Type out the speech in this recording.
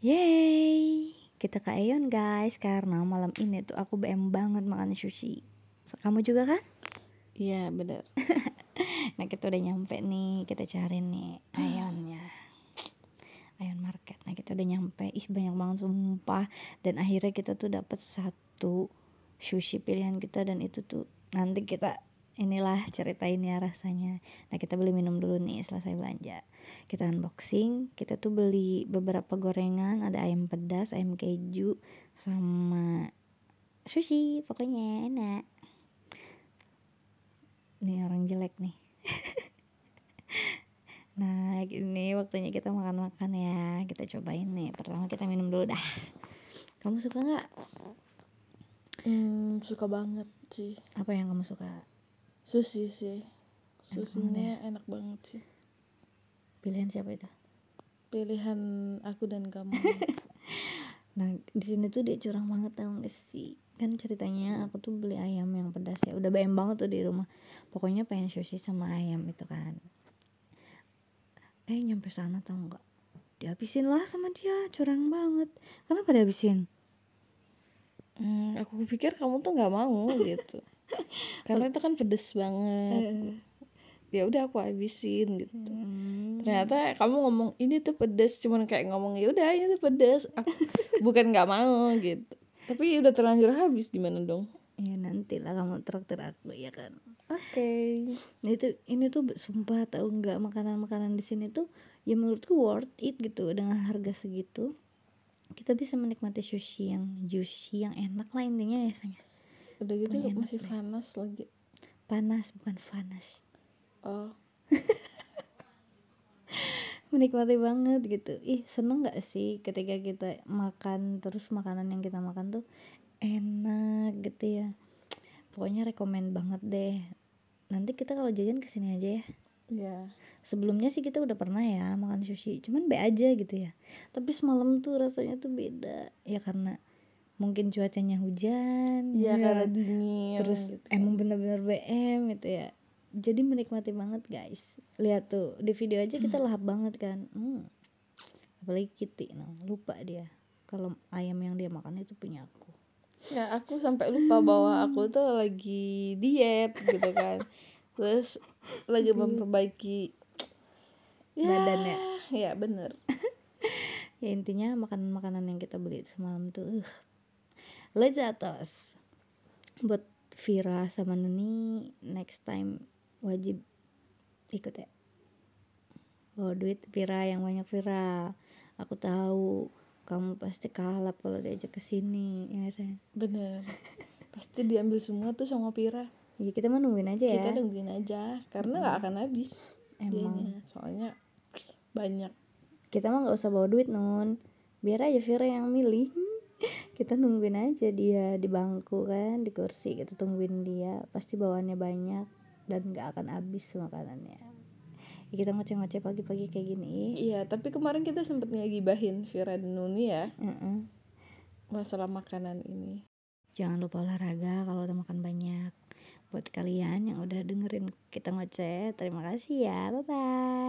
Yeay, kita ke Aeon guys karena malam ini tuh aku BM banget makan sushi. Kamu juga kan? Iya bener. nah kita udah nyampe nih, kita cari nih Aeonnya. Aeon Market. Nah kita udah nyampe, ih banyak banget sumpah. Dan akhirnya kita tuh dapat satu sushi pilihan kita dan itu tuh nanti kita inilah ya rasanya nah kita beli minum dulu nih selesai belanja kita unboxing kita tuh beli beberapa gorengan ada ayam pedas ayam keju sama sushi pokoknya enak ini orang jelek nih nah ini waktunya kita makan-makan ya kita cobain nih pertama kita minum dulu dah kamu suka nggak hmm, suka banget sih apa yang kamu suka sushi sih susinya enak, ya. enak banget sih pilihan siapa itu pilihan aku dan kamu nah di sini tuh dia curang banget tau gak sih kan ceritanya aku tuh beli ayam yang pedas ya udah bayam banget tuh di rumah pokoknya pengen sushi sama ayam itu kan eh nyampe sana tau nggak dihabisin lah sama dia curang banget kenapa dihabisin hmm, aku pikir kamu tuh nggak mau gitu karena itu kan pedes banget ya udah aku habisin gitu ternyata kamu ngomong ini tuh pedes cuman kayak ngomong ya udah ini tuh pedes aku bukan nggak mau gitu tapi udah terlanjur habis gimana dong ya nanti lah kamu traktir aku ya kan oke okay. nah, itu ini tuh sumpah tau nggak makanan makanan di sini tuh ya menurutku worth it gitu dengan harga segitu kita bisa menikmati sushi yang juicy yang enak lah intinya ya sayang udah gitu Banyak oh, masih panas lagi panas bukan panas oh menikmati banget gitu ih seneng nggak sih ketika kita makan terus makanan yang kita makan tuh enak gitu ya pokoknya rekomend banget deh nanti kita kalau jajan kesini aja ya ya Sebelumnya sih kita udah pernah ya makan sushi, cuman be aja gitu ya. Tapi semalam tuh rasanya tuh beda ya karena mungkin cuacanya hujan ya, ya. karena dingin terus gitu. Kan. emang bener-bener BM gitu ya jadi menikmati banget guys lihat tuh di video aja kita hmm. lahap banget kan hmm. apalagi Kitty no lupa dia kalau ayam yang dia makan itu punya aku ya aku sampai lupa bahwa aku tuh lagi diet gitu kan terus lagi memperbaiki ya, badannya ya bener ya intinya makanan makanan yang kita beli semalam tuh uh, Lezatos buat Vira sama Nuni next time wajib ikut ya Bawa duit Vira yang banyak Vira aku tahu kamu pasti kalah kalau diajak ke sini ya saya bener pasti diambil semua tuh sama Vira ya kita menungguin nungguin aja ya kita nungguin aja karena nggak hmm. akan habis emang dianya. soalnya banyak kita mah nggak usah bawa duit non, biar aja Vira yang milih kita nungguin aja dia di bangku kan di kursi kita gitu, tungguin dia pasti bawaannya banyak dan nggak akan habis makanannya ya, kita ngoceh-ngoceh pagi-pagi kayak gini iya tapi kemarin kita sempet ngegibahin Vira dan Nuni ya mm -mm. masalah makanan ini jangan lupa olahraga kalau udah makan banyak buat kalian yang udah dengerin kita ngoceh terima kasih ya bye bye